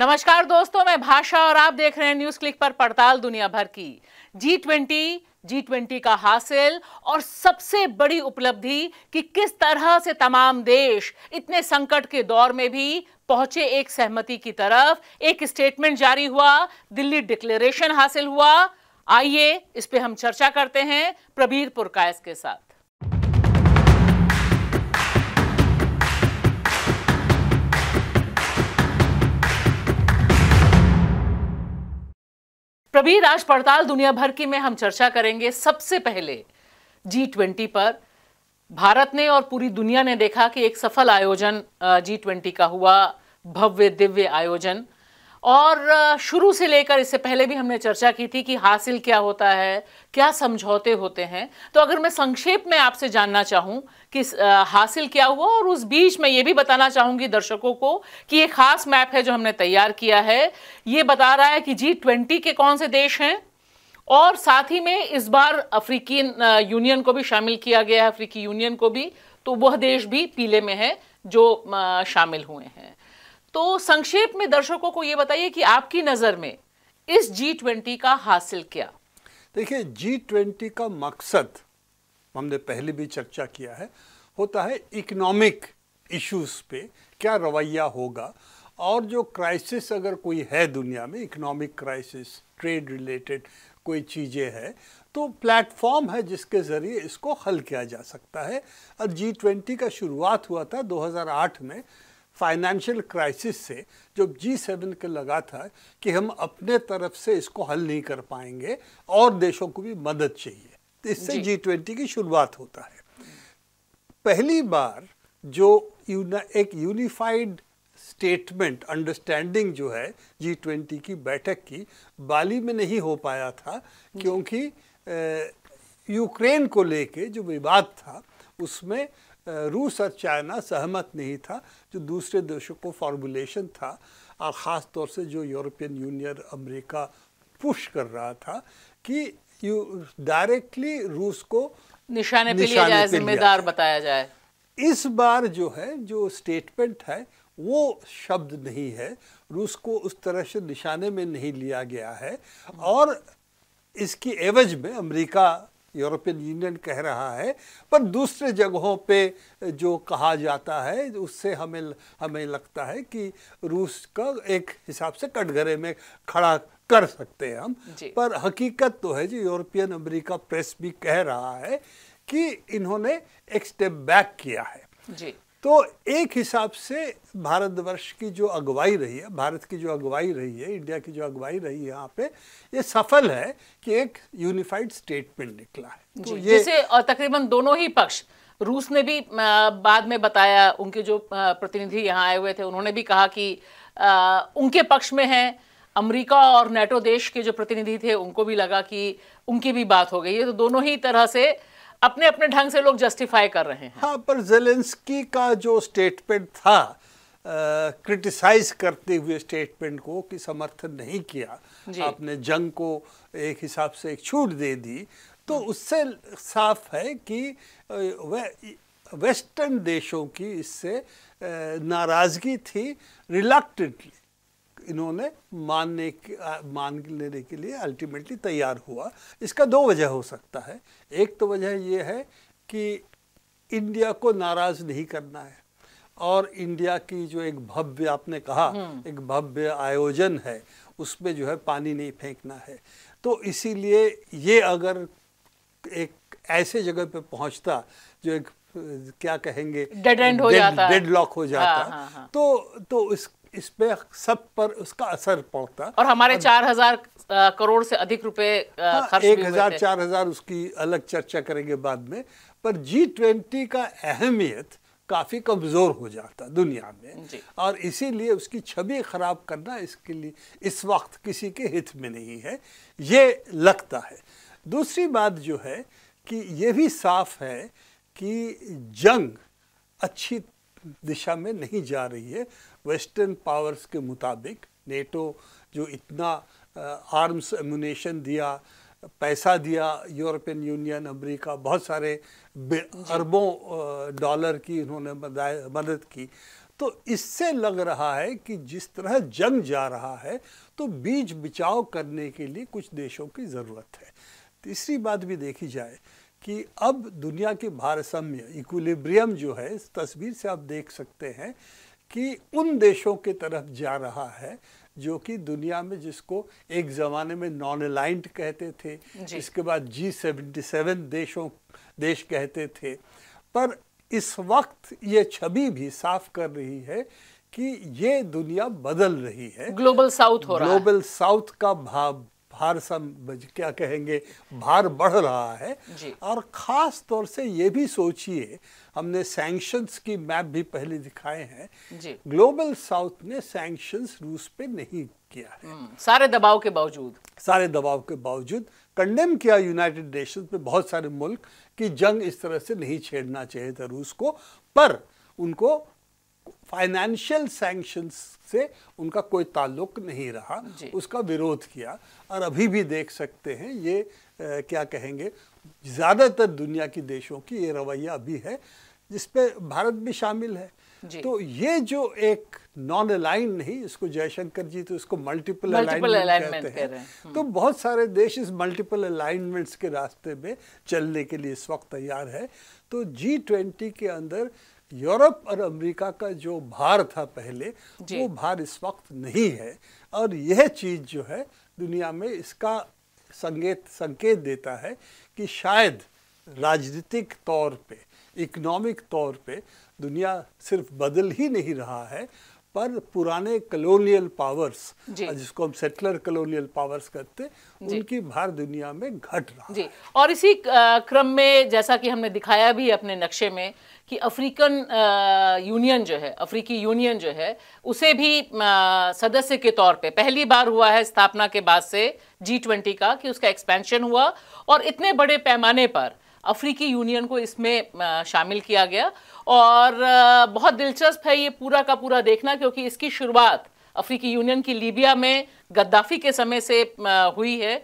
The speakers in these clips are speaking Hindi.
नमस्कार दोस्तों मैं भाषा और आप देख रहे हैं न्यूज क्लिक पर पड़ताल दुनिया भर की जी ट्वेंटी जी ट्वेंटी का हासिल और सबसे बड़ी उपलब्धि कि किस तरह से तमाम देश इतने संकट के दौर में भी पहुंचे एक सहमति की तरफ एक स्टेटमेंट जारी हुआ दिल्ली डिक्लेरेशन हासिल हुआ आइए इस पे हम चर्चा करते हैं प्रबीर पुरकायस के साथ प्रवीर आज पड़ताल दुनिया भर की में हम चर्चा करेंगे सबसे पहले जी ट्वेंटी पर भारत ने और पूरी दुनिया ने देखा कि एक सफल आयोजन जी ट्वेंटी का हुआ भव्य दिव्य आयोजन और शुरू से लेकर इससे पहले भी हमने चर्चा की थी कि हासिल क्या होता है क्या समझौते होते हैं तो अगर मैं संक्षेप में आपसे जानना चाहूँ कि हासिल क्या हुआ और उस बीच में ये भी बताना चाहूँगी दर्शकों को कि ये खास मैप है जो हमने तैयार किया है ये बता रहा है कि जी ट्वेंटी के कौन से देश हैं और साथ ही में इस बार अफ्रीकी यूनियन को भी शामिल किया गया है अफ्रीकी यूनियन को भी तो वह देश भी पीले में है जो शामिल हुए हैं तो संक्षेप में दर्शकों को ये बताइए कि आपकी नज़र में इस जी ट्वेंटी का हासिल क्या देखिए जी ट्वेंटी का मकसद हमने पहले भी चर्चा किया है होता है इकोनॉमिक इश्यूज पे क्या रवैया होगा और जो क्राइसिस अगर कोई है दुनिया में इकोनॉमिक क्राइसिस ट्रेड रिलेटेड कोई चीज़ें हैं तो प्लेटफॉर्म है जिसके ज़रिए इसको हल किया जा सकता है और जी ट्वेंटी का शुरुआत हुआ था 2008 में फाइनेंशियल क्राइसिस से जब जी सेवन के लगा था कि हम अपने तरफ से इसको हल नहीं कर पाएंगे और देशों को भी मदद चाहिए तो इससे जी ट्वेंटी की शुरुआत होता है पहली बार जो एक यूनिफाइड स्टेटमेंट अंडरस्टैंडिंग जो है जी ट्वेंटी की बैठक की बाली में नहीं हो पाया था क्योंकि यूक्रेन को लेके जो विवाद था उसमें रूस और चाइना सहमत नहीं था जो दूसरे देशों को फॉर्मुलेशन था और ख़ास तौर से जो यूरोपियन यूनियन अमेरिका पुश कर रहा था कि डायरेक्टली रूस को निशाने, निशाने पे लिया जाए जिम्मेदार बताया जाए इस बार जो है जो स्टेटमेंट है वो शब्द नहीं है रूस को उस तरह से निशाने में नहीं लिया गया है और इसकी एवज में अमेरिका यूरोपियन यूनियन कह रहा है पर दूसरे जगहों पे जो कहा जाता है उससे हमें हमें लगता है कि रूस का एक हिसाब से कटघरे में खड़ा कर सकते हैं हम पर हकीकत तो है जो यूरोपियन अमेरिका प्रेस भी कह रहा है कि इन्होंने एक स्टेप बैक किया है जी तो एक हिसाब से भारतवर्ष की जो अगुवाई रही है भारत की जो अगुवाई रही है इंडिया की जो अगुवाई रही है यहाँ पे ये सफल है कि एक यूनिफाइड स्टेटमेंट निकला है तो ये जिसे तकरीबन दोनों ही पक्ष रूस ने भी बाद में बताया उनके जो प्रतिनिधि यहाँ आए हुए थे उन्होंने भी कहा कि उनके पक्ष में है अमेरिका और नेटो देश के जो प्रतिनिधि थे उनको भी लगा कि उनकी भी बात हो गई है तो दोनों ही तरह से अपने अपने ढंग से लोग जस्टिफाई कर रहे हैं हाँ पर जेलेंस्की का जो स्टेटमेंट था क्रिटिसाइज करते हुए स्टेटमेंट को कि समर्थन नहीं किया आपने जंग को एक हिसाब से एक छूट दे दी तो उससे साफ है कि वह वेस्टर्न देशों की इससे नाराज़गी थी रिलक्टेंटली इन्होंने मानने मान लेने के लिए अल्टीमेटली तैयार हुआ इसका दो वजह हो सकता है एक तो वजह ये है कि इंडिया को नाराज़ नहीं करना है और इंडिया की जो एक भव्य आपने कहा हम्म। एक भव्य आयोजन है उसमें जो है पानी नहीं फेंकना है तो इसीलिए ये अगर एक ऐसे जगह पे पहुंचता जो एक क्या कहेंगे डेड एंड हो जाता डेड लॉक हो जाता हाँ, हाँ, हाँ. तो तो इस इस पे सब पर उसका असर पड़ता और हमारे चार हजार करोड़ से अधिक रुपए हाँ, एक हजार चार हजार उसकी अलग चर्चा करेंगे बाद में पर जी ट्वेंटी का अहमियत काफ़ी कमज़ोर हो जाता दुनिया में और इसीलिए उसकी छवि ख़राब करना इसके लिए इस वक्त किसी के हित में नहीं है ये लगता है दूसरी बात जो है कि ये भी साफ है कि जंग अच्छी दिशा में नहीं जा रही है वेस्टर्न पावर्स के मुताबिक नेटो जो इतना आर्म्स एमुनेशन दिया पैसा दिया यूरोपियन यूनियन अमेरिका बहुत सारे अरबों डॉलर की इन्होंने मदद की तो इससे लग रहा है कि जिस तरह जंग जा रहा है तो बीज बचाव करने के लिए कुछ देशों की ज़रूरत है तीसरी बात भी देखी जाए कि अब दुनिया के भारसम्य इक्विलिब्रियम जो है इस तस्वीर से आप देख सकते हैं कि उन देशों के तरफ जा रहा है जो कि दुनिया में जिसको एक ज़माने में नॉन अलाइंट कहते थे इसके बाद जी सेवेंटी सेवन देशों देश कहते थे पर इस वक्त ये छवि भी साफ कर रही है कि ये दुनिया बदल रही है ग्लोबल साउथ हो रहा है ग्लोबल साउथ का भाव भार सम क्या कहेंगे भार बढ़ रहा है और ख़ास तौर से ये भी सोचिए हमने सैंक्शंस की मैप भी पहले दिखाए हैं ग्लोबल साउथ ने सैंक्शंस रूस पे नहीं किया है हम्म, सारे दबाव के बावजूद सारे दबाव के बावजूद कंडेम किया यूनाइटेड नेशन पे बहुत सारे मुल्क कि जंग इस तरह से नहीं छेड़ना चाहिए था रूस को पर उनको फाइनेंशियल सैंक्शन से उनका कोई ताल्लुक नहीं रहा उसका विरोध किया और अभी भी देख सकते हैं ये आ, क्या कहेंगे ज़्यादातर दुनिया की देशों की ये रवैया भी है जिसपे भारत भी शामिल है तो ये जो एक नॉन अलाइन नहीं इसको जयशंकर जी तो इसको मल्टीपल अलाइनमेंट कहते हैं हम्म। तो बहुत सारे देश इस मल्टीपल अलाइनमेंट्स के रास्ते में चलने के लिए इस वक्त तैयार है तो जी ट्वेंटी के अंदर यूरोप और अमेरिका का जो भार था पहले वो भार इस वक्त नहीं है और यह चीज़ जो है दुनिया में इसका संकेत संकेत देता है कि शायद राजनीतिक तौर पे इकोनॉमिक तौर पे दुनिया सिर्फ बदल ही नहीं रहा है पर पुराने कलोनियल पावर्स जिसको हम सेटलर कलोनियल पावर्स कहते हैं उनकी भार दुनिया में घट रहा जी और इसी क्रम में जैसा कि हमने दिखाया भी अपने नक्शे में कि अफ्रीकन यूनियन जो है अफ्रीकी यूनियन जो है उसे भी सदस्य के तौर पे पहली बार हुआ है स्थापना के बाद से जी ट्वेंटी का कि उसका एक्सपेंशन हुआ और इतने बड़े पैमाने पर अफ्रीकी यूनियन को इसमें शामिल किया गया और बहुत दिलचस्प है ये पूरा का पूरा देखना क्योंकि इसकी शुरुआत अफ्रीकी यूनियन की लीबिया में गद्दाफी के समय से हुई है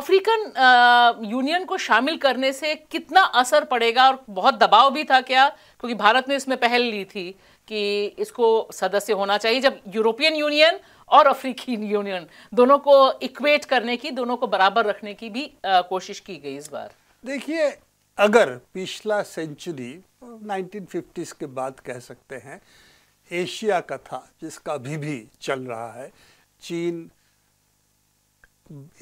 अफ्रीकन यूनियन को शामिल करने से कितना असर पड़ेगा और बहुत दबाव भी था क्या क्योंकि भारत ने इसमें पहल ली थी कि इसको सदस्य होना चाहिए जब यूरोपियन यूनियन और अफ्रीकी यूनियन दोनों को इक्वेट करने की दोनों को बराबर रखने की भी आ, कोशिश की गई इस बार देखिए अगर पिछला सेंचुरी 1950s के बाद कह सकते हैं एशिया का था जिसका अभी भी चल रहा है चीन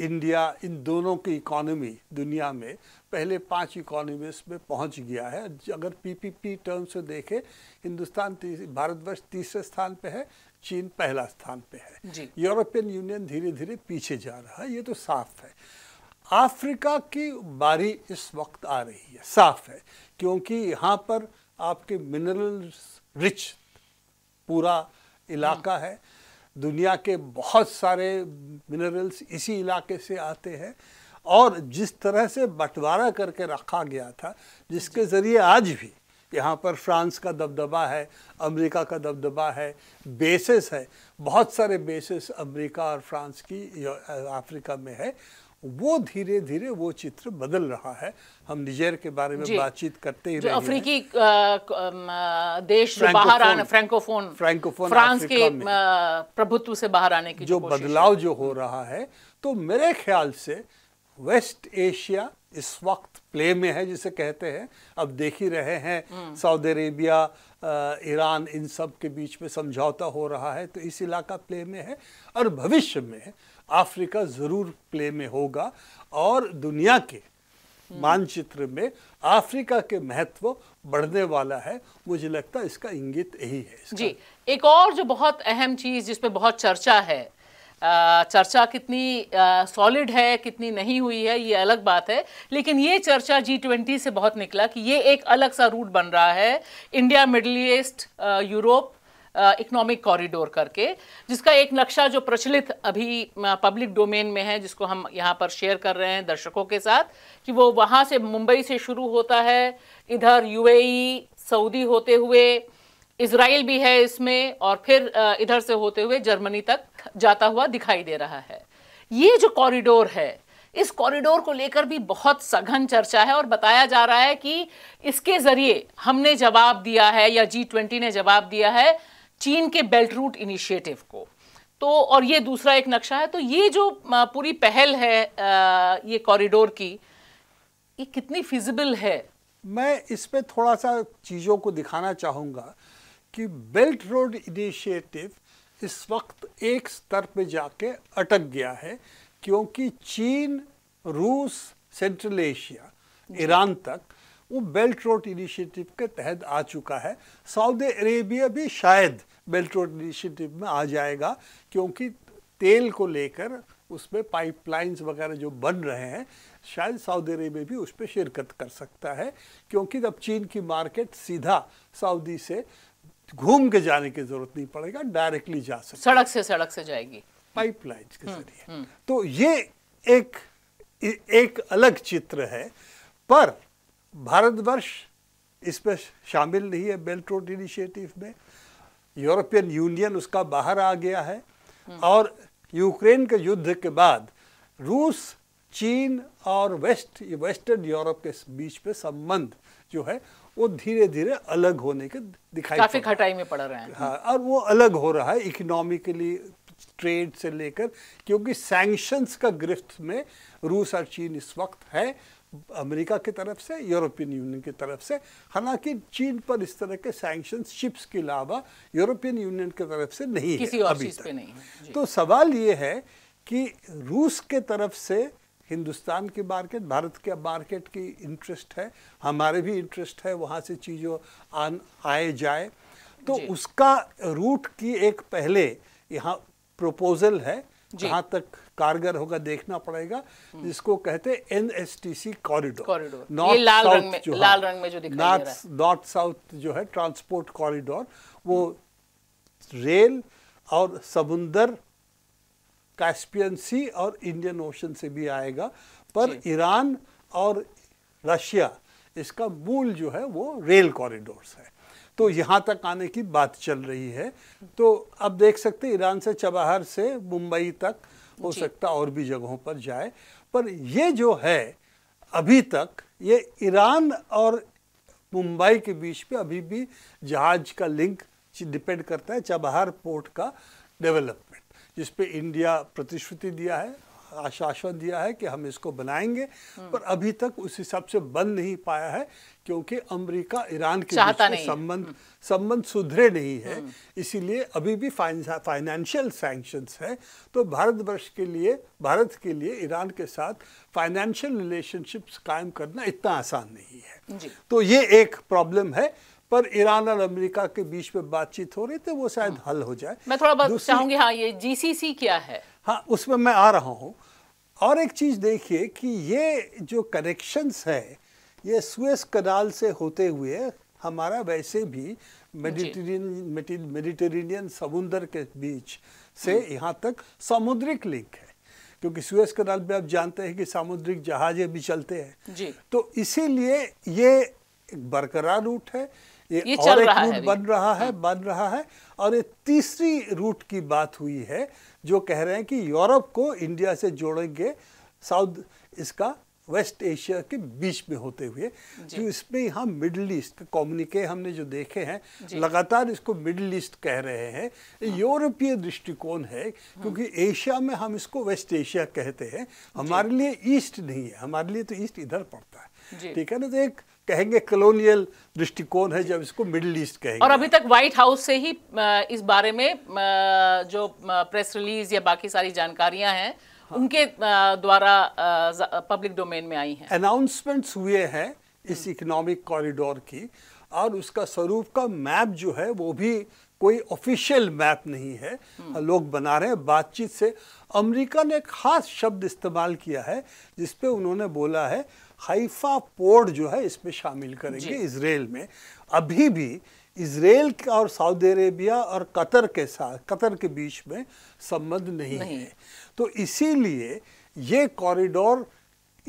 इंडिया इन दोनों की इकोनॉमी दुनिया में पहले पांच इकोनॉमीज में पहुंच गया है अगर पीपीपी टर्म से देखें हिंदुस्तान भारतवर्ष तीसरे स्थान पे है चीन पहला स्थान पे है यूरोपियन यूनियन धीरे धीरे पीछे जा रहा है ये तो साफ है अफ्रीका की बारी इस वक्त आ रही है साफ है क्योंकि यहाँ पर आपके मिनरल्स रिच पूरा इलाका है दुनिया के बहुत सारे मिनरल्स इसी इलाके से आते हैं और जिस तरह से बंटवारा करके रखा गया था जिसके ज़रिए आज भी यहाँ पर फ्रांस का दबदबा है अमेरिका का दबदबा है बेसिस है बहुत सारे बेसिस अमेरिका और फ्रांस की अफ्रीका में है वो धीरे धीरे वो चित्र बदल रहा है हम निजेर के बारे में बातचीत करते ही रहे अफ्रीकी देश जो बाहर आने फ्रेंकोफोन फ्रेंकोफोन फ्रांस के प्रभुत्व से बाहर आने की जो, जो बदलाव जो हो रहा है तो मेरे ख्याल से वेस्ट एशिया इस वक्त प्ले में है जिसे कहते हैं अब देख ही रहे हैं सऊदी अरेबिया ईरान इन सब के बीच में समझौता हो रहा है तो इस इलाका प्ले में है और भविष्य में अफ्रीका ज़रूर प्ले में होगा और दुनिया के मानचित्र में अफ्रीका के महत्व बढ़ने वाला है मुझे लगता है इसका इंगित यही है इसका। जी एक और जो बहुत अहम चीज़ जिसपे बहुत चर्चा है आ, चर्चा कितनी सॉलिड है कितनी नहीं हुई है ये अलग बात है लेकिन ये चर्चा जी ट्वेंटी से बहुत निकला कि ये एक अलग सा रूट बन रहा है India Middle East Europe economic corridor करके जिसका एक नक्शा जो प्रचलित अभी पब्लिक डोमेन में है जिसको हम यहाँ पर शेयर कर रहे हैं दर्शकों के साथ कि वो वहाँ से मुंबई से शुरू होता है इधर यूएई e, सऊदी होते हुए इसराइल भी है इसमें और फिर इधर से होते हुए जर्मनी तक जाता हुआ दिखाई दे रहा है ये जो कॉरिडोर है इस कॉरिडोर को लेकर भी बहुत सघन चर्चा है और बताया जा रहा है कि इसके जरिए हमने जवाब दिया है या जी ट्वेंटी ने जवाब दिया है चीन के बेल्ट रूट इनिशिएटिव को तो और ये दूसरा एक नक्शा है तो ये जो पूरी पहल है ये कॉरिडोर की ये कितनी फिजिबल है मैं इस पर थोड़ा सा चीज़ों को दिखाना चाहूँगा कि बेल्ट रोड इनिशिएटिव इस वक्त एक स्तर पे जाके अटक गया है क्योंकि चीन रूस सेंट्रल एशिया ईरान तक वो बेल्ट रोड इनिशिएटिव के तहत आ चुका है सऊदी अरेबिया भी शायद बेल्ट रोड इनिशिएटिव में आ जाएगा क्योंकि तेल को लेकर उसमें पाइपलाइंस वगैरह जो बन रहे हैं शायद सऊदी अरेबिया भी उस पर शिरकत कर सकता है क्योंकि अब चीन की मार्केट सीधा सऊदी से घूम के जाने की जरूरत नहीं पड़ेगा डायरेक्टली जा सकते सड़क से सड़क से जाएगी पाइपलाइन के हम्म, जरिए हम्म। तो ये एक एक अलग चित्र है पर भारतवर्ष इसमें शामिल नहीं है बेल्ट रोड इनिशिएटिव में यूरोपियन यूनियन उसका बाहर आ गया है और यूक्रेन के युद्ध के बाद रूस चीन और वेस्ट वेस्टर्न यूरोप के बीच में संबंध जो है वो धीरे धीरे अलग होने के दिखाई काफी खटाई में पड़ रहे हैं हाँ और वो अलग हो रहा है इकोनॉमिकली ट्रेड से लेकर क्योंकि सैंक्शंस का गिरफ्त में रूस और चीन इस वक्त है अमेरिका की तरफ से यूरोपियन यूनियन की तरफ से हालांकि चीन पर इस तरह के सैंक्शन शिप्स के अलावा यूरोपियन यूनियन की तरफ से नहीं किसी है और अभी तक। पे नहीं तो सवाल ये है कि रूस के तरफ से हिंदुस्तान की मार्केट भारत के मार्केट की इंटरेस्ट है हमारे भी इंटरेस्ट है वहाँ से चीज़ों आन आए जाए तो उसका रूट की एक पहले यहाँ प्रपोजल है कहाँ तक कारगर होगा देखना पड़ेगा जिसको कहते N S T C corridor north south जो लाल हाँ। रंग में जो नॉर्थ नॉर्थ साउथ जो है ट्रांसपोर्ट कॉरिडोर वो रेल और समुंदर कैस्पियन सी और इंडियन ओशन से भी आएगा पर ईरान और रशिया इसका मूल जो है वो रेल कॉरिडोर्स है तो यहाँ तक आने की बात चल रही है तो अब देख सकते ईरान से चबाहर से मुंबई तक हो सकता और भी जगहों पर जाए पर ये जो है अभी तक ये ईरान और मुंबई के बीच पे अभी भी जहाज का लिंक डिपेंड करता है चबहार पोर्ट का डेवलपमेंट जिस इंडिया प्रतिश्रुति दिया है आश्वासन दिया है कि हम इसको बनाएंगे पर अभी तक उस हिसाब से बन नहीं पाया है क्योंकि अमेरिका ईरान के संबंध हम्म। संबंध सुधरे नहीं है हम्म। इसीलिए अभी भी फाइनेंशियल सैंक्शंस है तो भारतवर्ष के लिए भारत के लिए ईरान के साथ फाइनेंशियल रिलेशनशिप्स कायम करना इतना आसान नहीं है तो ये एक प्रॉब्लम है पर ईरान और अमेरिका के बीच में बातचीत हो रही थी वो शायद हल हो जाए मैं थोड़ा चाहूंगी हाँ ये जीसीसी क्या है हाँ उसमें मैं आ रहा हूँ और एक चीज़ देखिए कि ये जो कनेक्शंस है ये सुएस कनाल से होते हुए हमारा वैसे भी मेडिटेरियन मेडिटेरेनियन समुद्र के बीच से हम्म। यहाँ तक सामुद्रिक लिंक है क्योंकि सुएस कनाल में आप जानते हैं कि सामुद्रिक जहाजें भी चलते हैं जी। तो इसीलिए ये एक बरकरार रूट है ये, ये और एक रूट बन रहा है हाँ। बन रहा है और ये तीसरी रूट की बात हुई है जो कह रहे हैं कि यूरोप को इंडिया से जोड़ेंगे साउथ इसका वेस्ट एशिया के बीच में होते हुए जो इसमें हम मिडल ईस्ट के कॉम्युनिके हमने जो देखे हैं लगातार इसको मिडल ईस्ट कह रहे हैं हाँ। यूरोपीय दृष्टिकोण है क्योंकि हाँ। एशिया में हम इसको वेस्ट एशिया कहते हैं हमारे लिए ईस्ट नहीं है हमारे लिए तो ईस्ट इधर पड़ता है ठीक है ना तो एक कहेंगे कलोनियल दृष्टिकोण है जब इसको मिडिल ईस्ट कहेंगे और अभी तक व्हाइट हाउस से ही इस बारे में जो प्रेस रिलीज या बाकी सारी जानकारियां हैं हाँ। उनके द्वारा पब्लिक डोमेन में आई हैं अनाउंसमेंट्स हुए हैं इस इकोनॉमिक हम्म। कॉरिडोर की और उसका स्वरूप का मैप जो है वो भी कोई ऑफिशियल मैप नहीं है हम्म। लोग बना रहे हैं बातचीत से अमेरिका ने खास शब्द इस्तेमाल किया है जिस पे उन्होंने बोला है हाइफा पोर्ट जो है इसमें शामिल करेंगे इसराइल में अभी भी इसराइल और सऊदी अरेबिया और कतर के साथ कतर के बीच में संबंध नहीं, नहीं है तो इसीलिए ये कॉरिडोर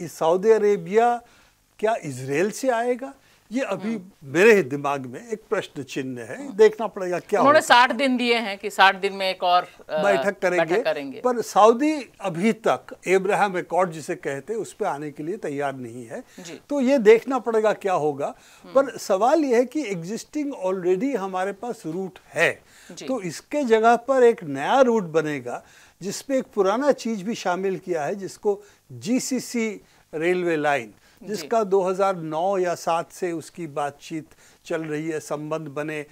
इस सऊदी अरेबिया क्या इसराइल से आएगा ये अभी हाँ। मेरे दिमाग में एक प्रश्न चिन्ह है हाँ। देखना पड़ेगा क्या उन्होंने साठ दिन दिए हैं कि साठ दिन में एक और बैठक करेंगे, करेंगे पर सऊदी अभी तक एब्राहम रिकॉर्ड जिसे कहते उस पर आने के लिए तैयार नहीं है तो ये देखना पड़ेगा क्या होगा हम्म। पर सवाल यह है कि एग्जिस्टिंग ऑलरेडी हमारे पास रूट है तो इसके जगह पर एक नया रूट बनेगा जिसमें एक पुराना चीज भी शामिल किया है जिसको जीसीसी रेलवे लाइन जिसका 2009 या सात से उसकी बातचीत चल रही है संबंध बने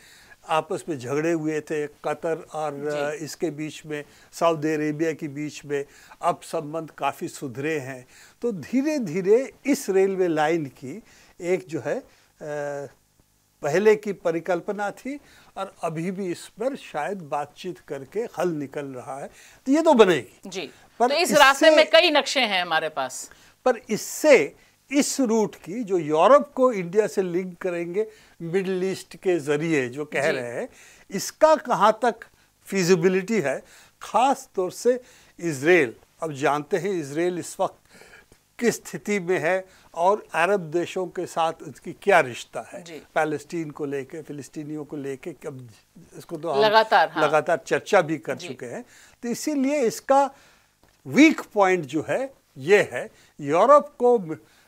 आपस में झगड़े हुए थे कतर और इसके बीच में सऊदी अरेबिया के बीच में अब संबंध काफ़ी सुधरे हैं तो धीरे धीरे इस रेलवे लाइन की एक जो है पहले की परिकल्पना थी और अभी भी इस पर शायद बातचीत करके हल निकल रहा है तो ये तो बनेगी जी पर तो इस रास्ते में कई नक्शे हैं हमारे पास पर इससे इस रूट की जो यूरोप को इंडिया से लिंक करेंगे मिडल ईस्ट के ज़रिए जो कह रहे हैं इसका कहाँ तक फिजिबिलिटी है ख़ास तौर से इसराइल अब जानते हैं इसराइल इस वक्त किस स्थिति में है और अरब देशों के साथ उसकी क्या रिश्ता है पैलेस्टीन को लेके फिलिस्तीनियों को लेके अब इसको तो लगातार हाँ। लगातार चर्चा भी कर चुके हैं तो इसीलिए इसका वीक पॉइंट जो है ये है यूरोप को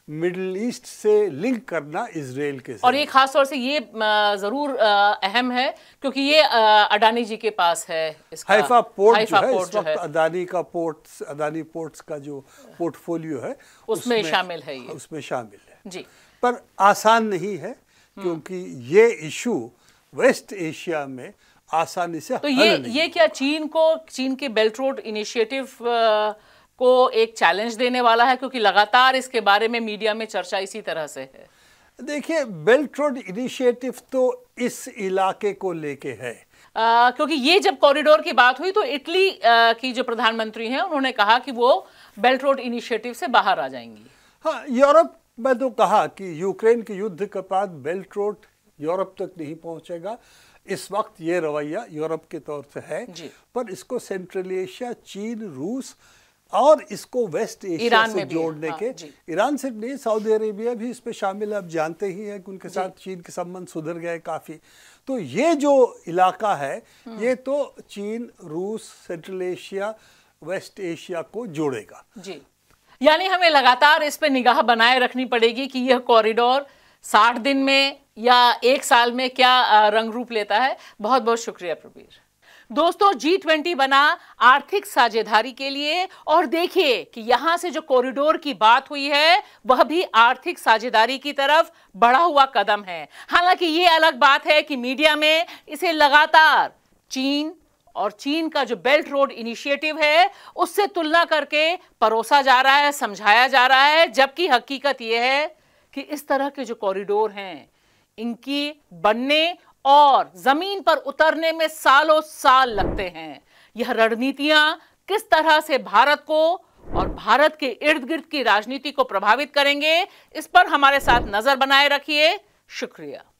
मिडल ईस्ट से लिंक करना इसराइल के साथ और ये खास तौर से ये ज़रूर अहम है क्योंकि ये अडानी जी के पास है इसका हाइफा पोर्ट हाइफा जो है पोर्ट इस वक्त अडानी का पोर्ट्स अडानी पोर्ट्स का जो पोर्टफोलियो है उसमें, उस शामिल है ये उसमें शामिल है जी पर आसान नहीं है क्योंकि ये इशू वेस्ट एशिया में आसानी से तो ये ये क्या चीन को चीन के बेल्ट रोड इनिशिएटिव को एक चैलेंज देने वाला है क्योंकि लगातार इसके बारे में मीडिया में चर्चा इसी तरह से है देखिए बेल्ट रोड इनिशिएटिव तो इस इलाके को लेके है आ, क्योंकि ये जब कॉरिडोर की बात हुई तो इटली आ, की जो प्रधानमंत्री हैं उन्होंने कहा कि वो बेल्ट रोड इनिशिएटिव से बाहर आ जाएंगी हाँ यूरोप में तो कहा कि यूक्रेन के युद्ध के बाद बेल्ट रोड यूरोप तक नहीं पहुंचेगा इस वक्त ये रवैया यूरोप के तौर से है पर इसको सेंट्रल एशिया चीन रूस और इसको वेस्ट एशिया से जोड़ने हाँ, के ईरान सिर्फ नहीं सऊदी अरेबिया भी इस पर शामिल है आप जानते ही हैं कि उनके साथ चीन के संबंध सुधर गए काफ़ी तो ये जो इलाका है हम्म। ये तो चीन रूस सेंट्रल एशिया वेस्ट एशिया को जोड़ेगा जी यानी हमें लगातार इस पर निगाह बनाए रखनी पड़ेगी कि यह कॉरिडोर साठ दिन में या एक साल में क्या रंग रूप लेता है बहुत बहुत शुक्रिया प्रवीर दोस्तों जी ट्वेंटी बना आर्थिक साझेदारी के लिए और देखिए कि यहां से जो कॉरिडोर की बात हुई है वह भी आर्थिक साझेदारी की तरफ बढ़ा हुआ कदम है हालांकि ये अलग बात है कि मीडिया में इसे लगातार चीन और चीन का जो बेल्ट रोड इनिशिएटिव है उससे तुलना करके परोसा जा रहा है समझाया जा रहा है जबकि हकीकत यह है कि इस तरह के जो कॉरिडोर हैं इनकी बनने और जमीन पर उतरने में सालों साल लगते हैं यह रणनीतियां किस तरह से भारत को और भारत के इर्द गिर्द की राजनीति को प्रभावित करेंगे इस पर हमारे साथ नजर बनाए रखिए शुक्रिया